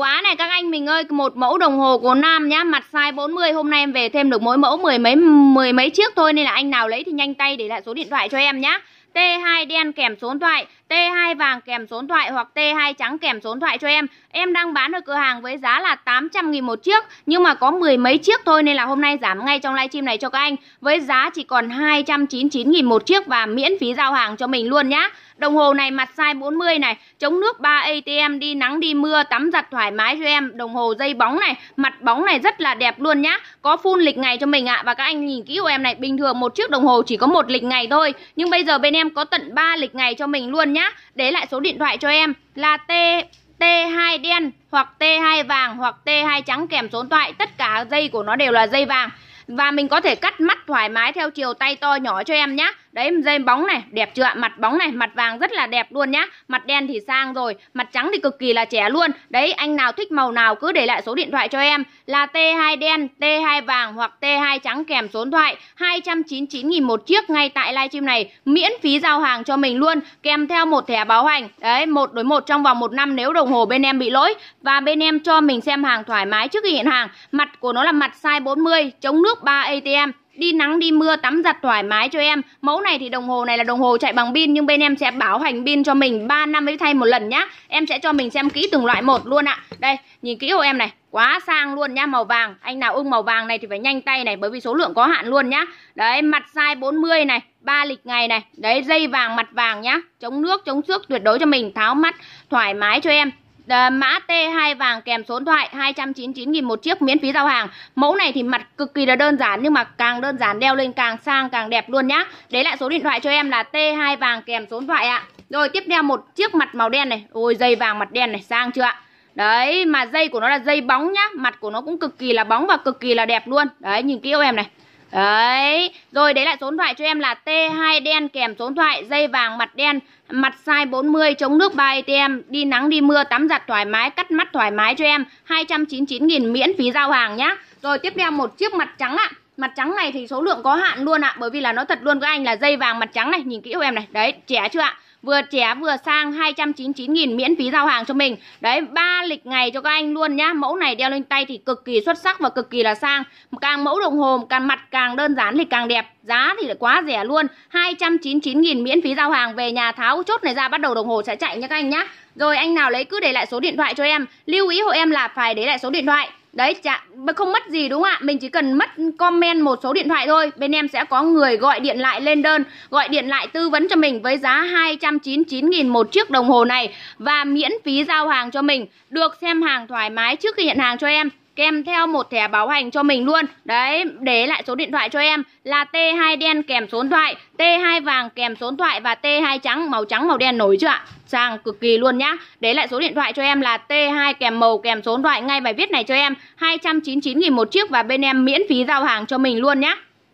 quá này các anh mình ơi Một mẫu đồng hồ của Nam nhá Mặt size 40 hôm nay em về thêm được mỗi mẫu mười mấy mười mấy chiếc thôi Nên là anh nào lấy thì nhanh tay để lại số điện thoại cho em nhá T2 đen kèm số điện thoại, T2 vàng kèm số điện thoại hoặc T2 trắng kèm số điện thoại cho em. Em đang bán ở cửa hàng với giá là 800 000 một chiếc nhưng mà có mười mấy chiếc thôi nên là hôm nay giảm ngay trong livestream này cho các anh với giá chỉ còn 299 000 một chiếc và miễn phí giao hàng cho mình luôn nhá. Đồng hồ này mặt size 40 này, chống nước 3 ATM đi nắng đi mưa tắm giặt thoải mái cho em. Đồng hồ dây bóng này, mặt bóng này rất là đẹp luôn nhá. Có full lịch ngày cho mình ạ à. và các anh nhìn kỹ của em này, bình thường một chiếc đồng hồ chỉ có một lịch ngày thôi nhưng bây giờ bên em em có tận 3 lịch ngày cho mình luôn nhá để lại số điện thoại cho em là T T2 đen hoặc T2 vàng hoặc T2 trắng kèm số điện thoại Tất cả dây của nó đều là dây vàng Và mình có thể cắt mắt thoải mái theo chiều tay to nhỏ cho em nhá Đấy dây bóng này, đẹp chưa ạ? Mặt bóng này, mặt vàng rất là đẹp luôn nhá. Mặt đen thì sang rồi, mặt trắng thì cực kỳ là trẻ luôn. Đấy, anh nào thích màu nào cứ để lại số điện thoại cho em là T2 đen, T2 vàng hoặc T2 trắng kèm số điện thoại 299 000 một chiếc ngay tại livestream này, miễn phí giao hàng cho mình luôn, kèm theo một thẻ báo hành. Đấy, một đối một trong vòng một năm nếu đồng hồ bên em bị lỗi và bên em cho mình xem hàng thoải mái trước khi hiện hàng. Mặt của nó là mặt size 40, chống nước 3 ATM đi nắng đi mưa tắm giặt thoải mái cho em mẫu này thì đồng hồ này là đồng hồ chạy bằng pin nhưng bên em sẽ bảo hành pin cho mình 3 năm mới thay một lần nhá em sẽ cho mình xem kỹ từng loại một luôn ạ đây nhìn kỹ hộ em này quá sang luôn nhá màu vàng anh nào ưng màu vàng này thì phải nhanh tay này bởi vì số lượng có hạn luôn nhá đấy mặt size 40 này ba lịch ngày này đấy dây vàng mặt vàng nhá chống nước chống xước tuyệt đối cho mình tháo mắt thoải mái cho em mã T2 vàng kèm số điện thoại 299.000 một chiếc miễn phí giao hàng Mẫu này thì mặt cực kỳ là đơn giản Nhưng mà càng đơn giản đeo lên càng sang càng đẹp luôn nhá Đấy lại số điện thoại cho em là T2 vàng kèm số điện thoại ạ Rồi tiếp theo một chiếc mặt màu đen này Ôi dây vàng mặt đen này sang chưa ạ Đấy mà dây của nó là dây bóng nhá Mặt của nó cũng cực kỳ là bóng và cực kỳ là đẹp luôn Đấy nhìn kỹ em này Đấy, rồi đấy lại số điện thoại cho em là T2 đen kèm số điện thoại dây vàng mặt đen, mặt size 40 chống nước 3 ATM, đi nắng đi mưa tắm giặt thoải mái, cắt mắt thoải mái cho em, 299 000 miễn phí giao hàng nhá. Rồi tiếp theo một chiếc mặt trắng ạ. Mặt trắng này thì số lượng có hạn luôn ạ, bởi vì là nó thật luôn các anh là dây vàng mặt trắng này, nhìn kỹ của em này. Đấy, trẻ chưa ạ? vừa trẻ vừa sang 299.000 miễn phí giao hàng cho mình đấy ba lịch ngày cho các anh luôn nhá mẫu này đeo lên tay thì cực kỳ xuất sắc và cực kỳ là sang càng mẫu đồng hồ càng mặt càng đơn giản thì càng đẹp giá thì lại quá rẻ luôn 299.000 miễn phí giao hàng về nhà tháo chốt này ra bắt đầu đồng hồ sẽ chạy nhá các anh nhá rồi anh nào lấy cứ để lại số điện thoại cho em lưu ý hộ em là phải để lại số điện thoại Đấy, chả, không mất gì đúng không ạ? Mình chỉ cần mất comment một số điện thoại thôi Bên em sẽ có người gọi điện lại lên đơn Gọi điện lại tư vấn cho mình với giá 299.000 một chiếc đồng hồ này Và miễn phí giao hàng cho mình Được xem hàng thoải mái trước khi nhận hàng cho em kèm theo một thẻ báo hành cho mình luôn. Đấy, để lại số điện thoại cho em là T2 đen kèm số điện thoại, T2 vàng kèm số điện thoại và T2 trắng, màu trắng màu đen nổi chưa ạ? sang cực kỳ luôn nhá. để lại số điện thoại cho em là T2 kèm màu kèm số điện thoại ngay bài viết này cho em, 299 000 một chiếc và bên em miễn phí giao hàng cho mình luôn nhá.